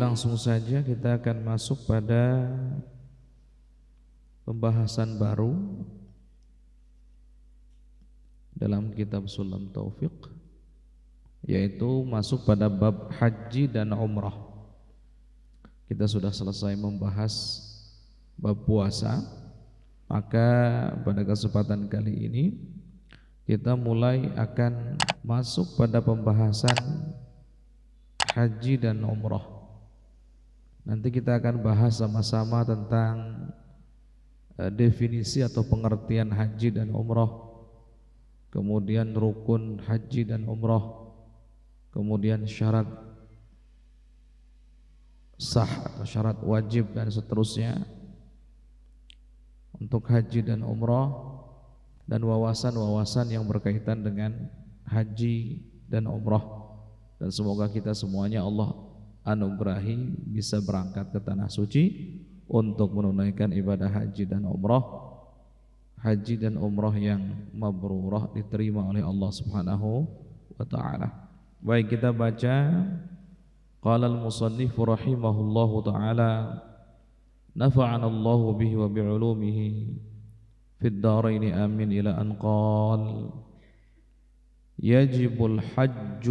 Langsung saja kita akan masuk pada pembahasan baru dalam kitab Sulam Taufik yaitu masuk pada bab haji dan umrah. Kita sudah selesai membahas bab puasa, maka pada kesempatan kali ini kita mulai akan masuk pada pembahasan haji dan umroh. Nanti kita akan bahas sama-sama tentang eh, definisi atau pengertian haji dan umroh, kemudian rukun haji dan umroh, kemudian syarat sah atau syarat wajib dan seterusnya untuk haji dan umroh dan wawasan-wawasan yang berkaitan dengan haji dan umrah dan semoga kita semuanya Allah anugerahi bisa berangkat ke tanah suci untuk menunaikan ibadah haji dan umrah haji dan umrah yang mabrurah diterima oleh Allah Subhanahu wa taala. Baik kita baca qala al-musannif rahimahullahu taala nafa'ana Allahu bihi wa bi في الدارين آمين إلى أن قال يجب الحج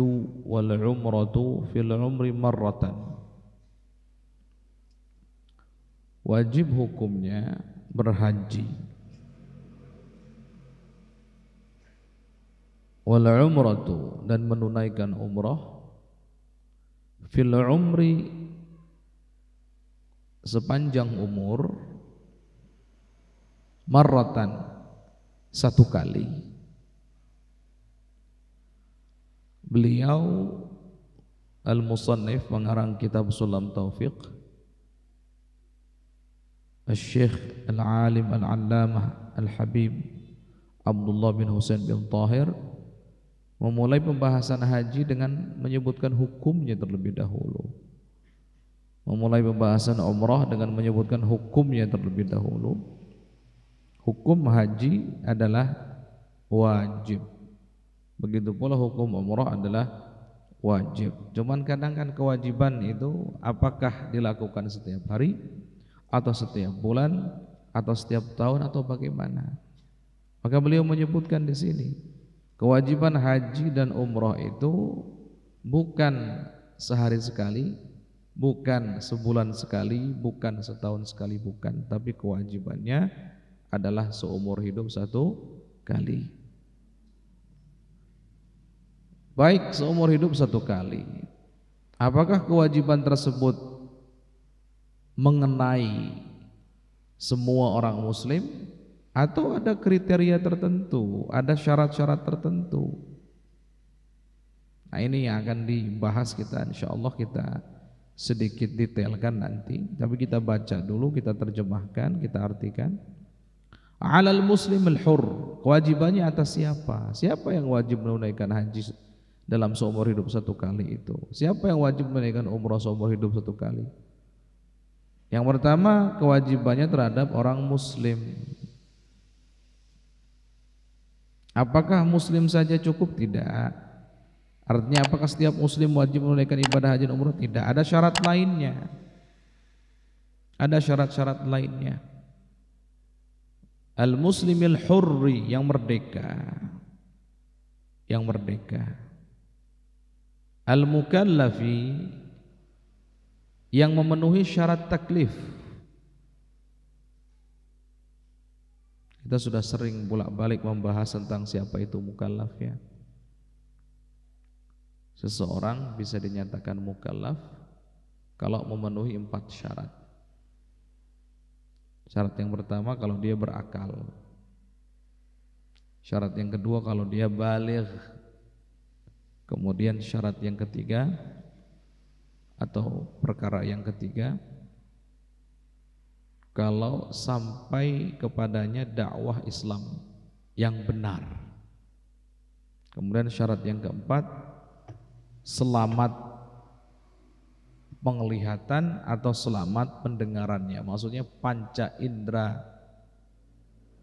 والعمرة في العمر مرة wajib hukumnya berhaji wal umratu dan menunaikan umrah fil umri sepanjang umur marrotan satu kali beliau al-musannif pengarang kitab Sulam Taufiq Al-Syekh Al-Alim Al-Allamah Al-Habib Abdullah bin Husain bin Tahir memulai pembahasan haji dengan menyebutkan hukumnya terlebih dahulu memulai pembahasan umrah dengan menyebutkan hukumnya terlebih dahulu hukum haji adalah wajib. Begitu pula hukum umrah adalah wajib. Cuman kadang kan kewajiban itu apakah dilakukan setiap hari atau setiap bulan atau setiap tahun atau bagaimana? Maka beliau menyebutkan di sini kewajiban haji dan umroh itu bukan sehari sekali, bukan sebulan sekali, bukan setahun sekali, bukan, tapi kewajibannya adalah seumur hidup satu kali. Baik seumur hidup satu kali. Apakah kewajiban tersebut mengenai semua orang muslim atau ada kriteria tertentu, ada syarat-syarat tertentu? Nah ini yang akan dibahas kita insya Allah kita sedikit detailkan nanti tapi kita baca dulu kita terjemahkan kita artikan alal muslim al-hur. Kewajibannya atas siapa? Siapa yang wajib menunaikan haji dalam seumur hidup satu kali itu? Siapa yang wajib menunaikan umrah seumur hidup satu kali? Yang pertama, kewajibannya terhadap orang muslim. Apakah muslim saja cukup? Tidak. Artinya apakah setiap muslim wajib menunaikan ibadah haji dan umrah? Tidak. Ada syarat lainnya. Ada syarat-syarat lainnya al muslimil hurri yang merdeka yang merdeka al mukallafi yang memenuhi syarat taklif kita sudah sering bolak-balik membahas tentang siapa itu mukallaf ya seseorang bisa dinyatakan mukallaf kalau memenuhi empat syarat Syarat yang pertama kalau dia berakal. Syarat yang kedua kalau dia balik. Kemudian syarat yang ketiga atau perkara yang ketiga kalau sampai kepadanya dakwah Islam yang benar. Kemudian syarat yang keempat selamat penglihatan atau selamat pendengarannya. Maksudnya panca indera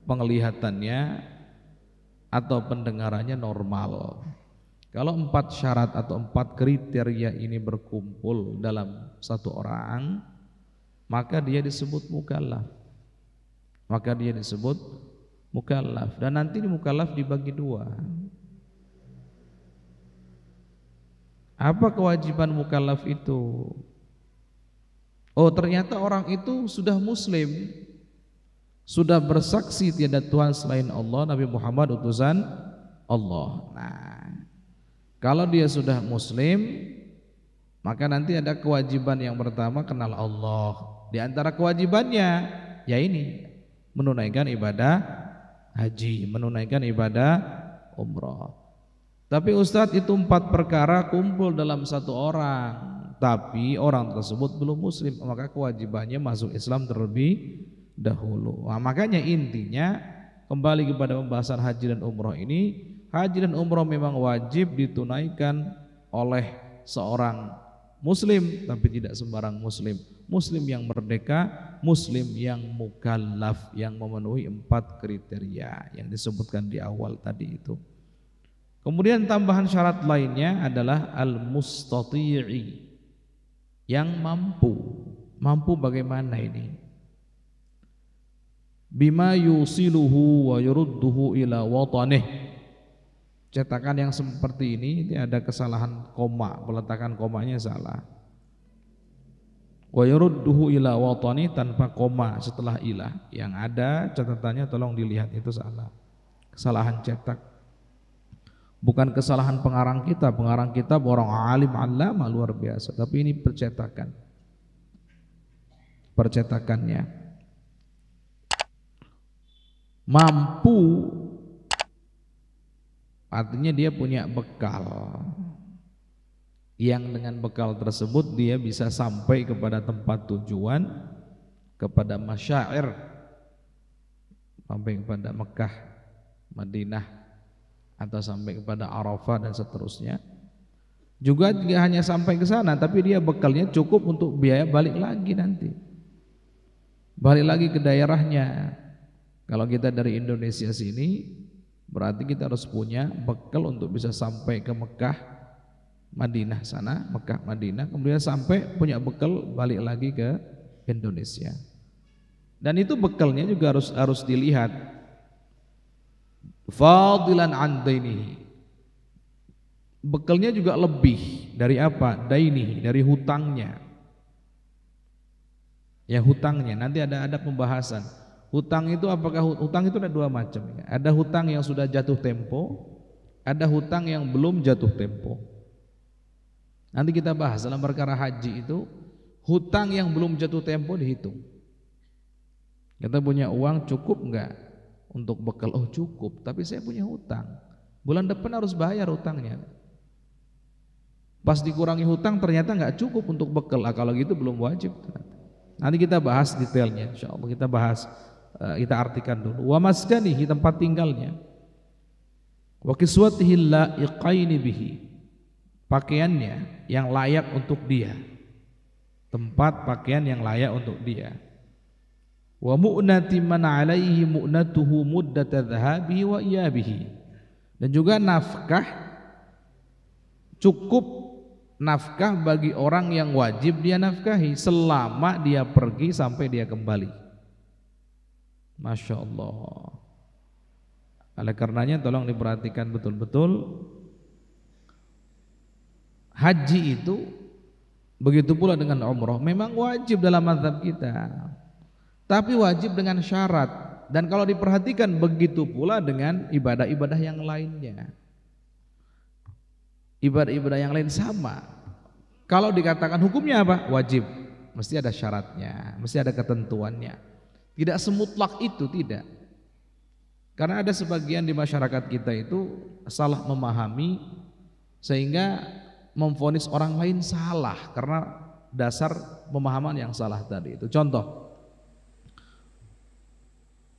penglihatannya atau pendengarannya normal. Kalau empat syarat atau empat kriteria ini berkumpul dalam satu orang, maka dia disebut mukallaf. Maka dia disebut mukallaf. Dan nanti di mukallaf dibagi dua. Apa kewajiban mukallaf itu? Oh ternyata orang itu sudah muslim Sudah bersaksi tiada Tuhan selain Allah Nabi Muhammad utusan Allah Nah kalau dia sudah muslim Maka nanti ada kewajiban yang pertama kenal Allah Di antara kewajibannya Ya ini Menunaikan ibadah haji Menunaikan ibadah umrah Tapi Ustadz itu empat perkara kumpul dalam satu orang tapi orang tersebut belum muslim maka kewajibannya masuk Islam terlebih dahulu nah, makanya intinya kembali kepada pembahasan haji dan umroh ini haji dan umroh memang wajib ditunaikan oleh seorang muslim tapi tidak sembarang muslim muslim yang merdeka muslim yang mukallaf yang memenuhi empat kriteria yang disebutkan di awal tadi itu kemudian tambahan syarat lainnya adalah al mustati'i yang mampu. Mampu bagaimana ini? Bima yusiluhu wa yurudduhu ila watanih. Cetakan yang seperti ini, ini ada kesalahan koma, peletakan komanya salah. Wa yurudduhu ila watanih tanpa koma setelah ilah. Yang ada catatannya tolong dilihat itu salah. Kesalahan cetak. Bukan kesalahan pengarang kita, pengarang kita orang alim alama luar biasa, tapi ini percetakan. Percetakannya mampu artinya dia punya bekal yang dengan bekal tersebut dia bisa sampai kepada tempat tujuan kepada masyair sampai kepada Mekah Madinah atau sampai kepada Arafah dan seterusnya. Juga tidak hanya sampai ke sana, tapi dia bekalnya cukup untuk biaya balik lagi nanti. Balik lagi ke daerahnya. Kalau kita dari Indonesia sini, berarti kita harus punya bekal untuk bisa sampai ke Mekah Madinah sana, Mekah Madinah, kemudian sampai punya bekal balik lagi ke Indonesia. Dan itu bekalnya juga harus harus dilihat fadilan an dainihi. Bekalnya juga lebih dari apa? Dainihi, dari hutangnya. Ya hutangnya, nanti ada ada pembahasan. Hutang itu apakah hutang itu ada dua macam ya. Ada hutang yang sudah jatuh tempo, ada hutang yang belum jatuh tempo. Nanti kita bahas dalam perkara haji itu hutang yang belum jatuh tempo dihitung. Kita punya uang cukup enggak? untuk bekal oh cukup tapi saya punya hutang bulan depan harus bayar hutangnya pas dikurangi hutang ternyata nggak cukup untuk bekal ah, kalau gitu belum wajib nanti kita bahas detailnya insya Allah kita bahas eh, kita artikan dulu wa maskanihi tempat tinggalnya wa kiswatihi laiqaini bihi pakaiannya yang layak untuk dia tempat pakaian yang layak untuk dia wa mu'nati man alaihi mu'natuhu muddat dhahabihi wa iyabihi dan juga nafkah cukup nafkah bagi orang yang wajib dia nafkahi selama dia pergi sampai dia kembali Masya Allah oleh karenanya tolong diperhatikan betul-betul haji itu begitu pula dengan umroh memang wajib dalam mazhab kita tapi wajib dengan syarat. Dan kalau diperhatikan begitu pula dengan ibadah-ibadah yang lainnya. Ibadah-ibadah yang lain sama. Kalau dikatakan hukumnya apa? Wajib. Mesti ada syaratnya, mesti ada ketentuannya. Tidak semutlak itu, tidak. Karena ada sebagian di masyarakat kita itu salah memahami sehingga memfonis orang lain salah karena dasar pemahaman yang salah tadi itu. Contoh,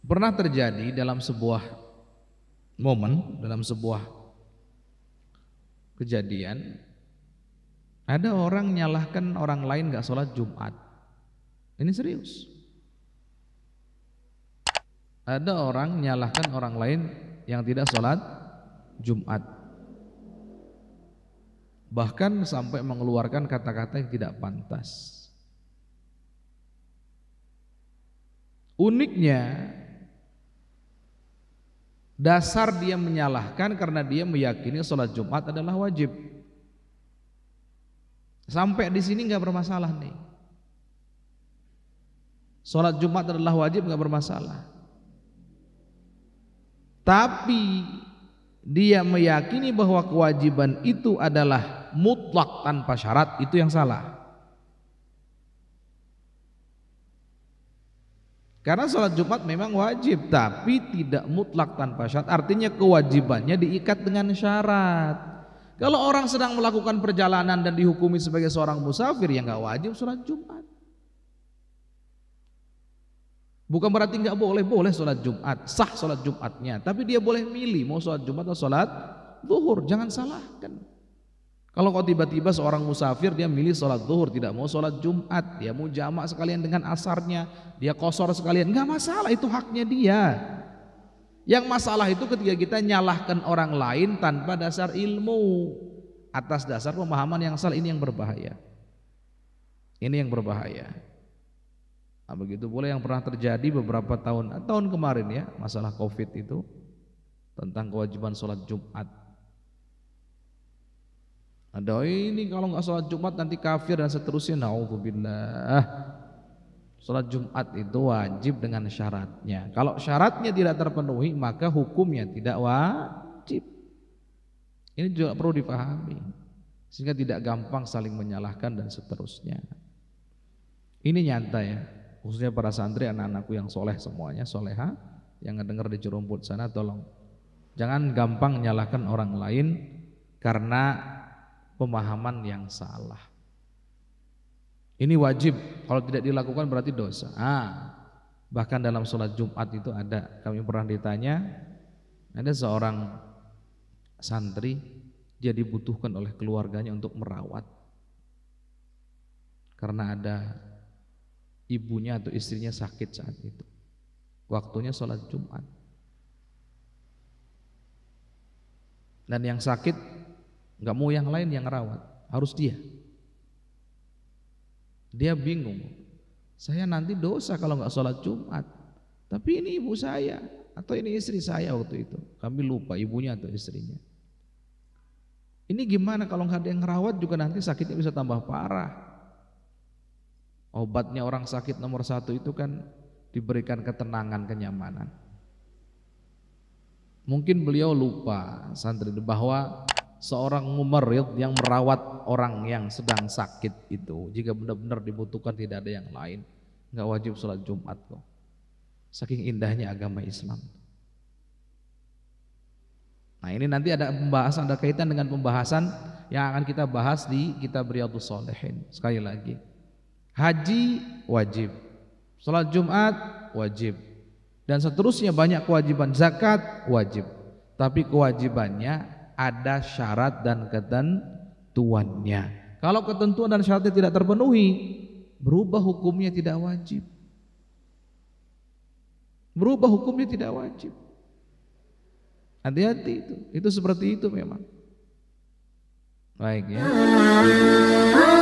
Pernah terjadi dalam sebuah momen, dalam sebuah kejadian, ada orang nyalahkan orang lain gak sholat Jumat. Ini serius. Ada orang nyalahkan orang lain yang tidak sholat Jumat. Bahkan sampai mengeluarkan kata-kata yang tidak pantas. Uniknya Dasar dia menyalahkan karena dia meyakini sholat Jumat adalah wajib. Sampai di sini nggak bermasalah nih. Sholat Jumat adalah wajib nggak bermasalah. Tapi dia meyakini bahwa kewajiban itu adalah mutlak tanpa syarat itu yang salah. Karena sholat Jumat memang wajib, tapi tidak mutlak tanpa syarat. Artinya kewajibannya diikat dengan syarat. Kalau orang sedang melakukan perjalanan dan dihukumi sebagai seorang musafir, ya nggak wajib sholat Jumat. Bukan berarti nggak boleh, boleh sholat Jumat, sah sholat Jumatnya. Tapi dia boleh milih mau sholat Jumat atau sholat zuhur. Jangan salahkan. Kalau kau tiba-tiba seorang musafir dia milih sholat zuhur tidak mau sholat jumat, dia mau jamak sekalian dengan asarnya, dia kosor sekalian, nggak masalah itu haknya dia. Yang masalah itu ketika kita nyalahkan orang lain tanpa dasar ilmu, atas dasar pemahaman yang salah ini yang berbahaya. Ini yang berbahaya. Nah, begitu pula yang pernah terjadi beberapa tahun tahun kemarin ya masalah covid itu tentang kewajiban sholat jumat ada ini kalau nggak sholat Jumat nanti kafir dan seterusnya. Nauzubillah. Sholat Jumat itu wajib dengan syaratnya. Kalau syaratnya tidak terpenuhi maka hukumnya tidak wajib. Ini juga perlu dipahami sehingga tidak gampang saling menyalahkan dan seterusnya. Ini nyata ya, khususnya para santri anak-anakku yang soleh semuanya, soleha yang ngedenger di jerumput sana tolong jangan gampang menyalahkan orang lain karena pemahaman yang salah. Ini wajib, kalau tidak dilakukan berarti dosa. Ah, bahkan dalam sholat Jumat itu ada, kami pernah ditanya, ada seorang santri, dia dibutuhkan oleh keluarganya untuk merawat. Karena ada ibunya atau istrinya sakit saat itu. Waktunya sholat Jumat. Dan yang sakit Gak mau yang lain yang rawat, harus dia. Dia bingung. Saya nanti dosa kalau nggak sholat Jumat. Tapi ini ibu saya atau ini istri saya waktu itu. Kami lupa ibunya atau istrinya. Ini gimana kalau nggak ada yang rawat juga nanti sakitnya bisa tambah parah. Obatnya orang sakit nomor satu itu kan diberikan ketenangan, kenyamanan. Mungkin beliau lupa santri bahwa seorang mumarid yang merawat orang yang sedang sakit itu jika benar-benar dibutuhkan tidak ada yang lain nggak wajib sholat Jumat kok saking indahnya agama Islam nah ini nanti ada pembahasan ada kaitan dengan pembahasan yang akan kita bahas di kitab Riyadhus solehin sekali lagi haji wajib sholat Jumat wajib dan seterusnya banyak kewajiban zakat wajib tapi kewajibannya ada syarat dan ketentuannya. Kalau ketentuan dan syaratnya tidak terpenuhi, berubah hukumnya tidak wajib. Berubah hukumnya tidak wajib. Hati-hati itu. Itu seperti itu memang. Baik ya.